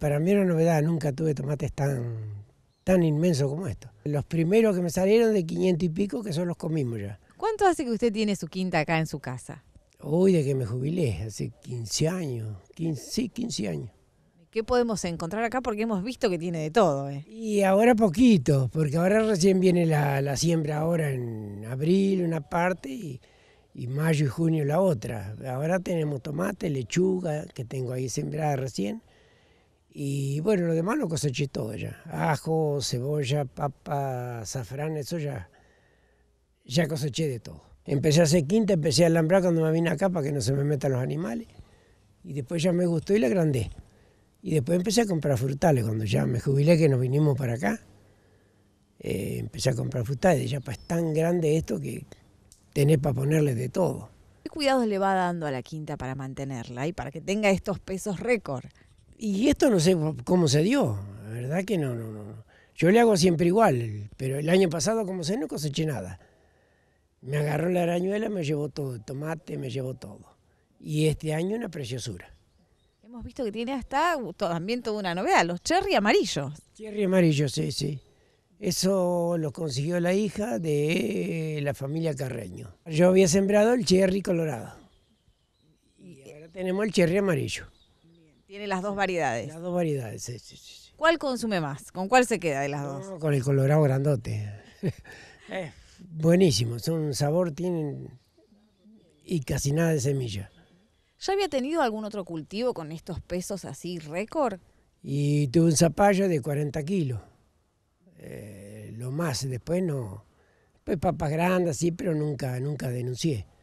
Para mí era una novedad, nunca tuve tomates tan, tan inmensos como estos. Los primeros que me salieron de 500 y pico, que son los comimos ya. ¿Cuánto hace que usted tiene su quinta acá en su casa? Hoy de que me jubilé, hace 15 años, sí, 15 años. ¿Qué podemos encontrar acá? Porque hemos visto que tiene de todo. ¿eh? Y ahora poquito, porque ahora recién viene la, siembra, ahora en abril una parte y, y, mayo y junio la otra. Ahora tenemos tomate, lechuga, que tengo ahí sembrada recién, y bueno, lo demás lo coseché todo ya. Ajo, cebolla, papa, azafrán, eso ya, ya coseché de todo. Empecé a hacer quinta, empecé a alambrar cuando me vine acá para que no se me metan los animales. Y después ya me gustó y la agrandé. Y después empecé a comprar frutales. Cuando ya me jubilé, que nos vinimos para acá, eh, empecé a comprar frutales. Ya es pues, tan grande esto que tenés para ponerle de todo. ¿Qué cuidados le va dando a la quinta para mantenerla y para que tenga estos pesos récord? Y esto no sé cómo se dio, la verdad que no, no, no. Yo le hago siempre igual, pero el año pasado, como sé, no coseché nada. Me agarró la arañuela, me llevó todo, el tomate, me llevó todo. Y este año una preciosura. Hemos visto que tiene hasta también toda una novedad, los cherry amarillos. Cherry amarillo, sí, sí. Eso lo consiguió la hija de la familia Carreño. Yo había sembrado el cherry colorado. Y ahora tenemos el cherry amarillo. Tiene las dos variedades. Las dos variedades, sí, sí, sí. ¿Cuál consume más? ¿Con cuál se queda de las dos? con el colorado grandote. Eh. Buenísimo, buenísimo, un sabor, tienen y casi nada de semilla. ¿Ya había tenido algún otro cultivo con estos pesos así récord? Y tuve un zapallo de 40 kilos. Eh, lo más, después no. Pues papas grandes, sí, pero nunca, nunca denuncié.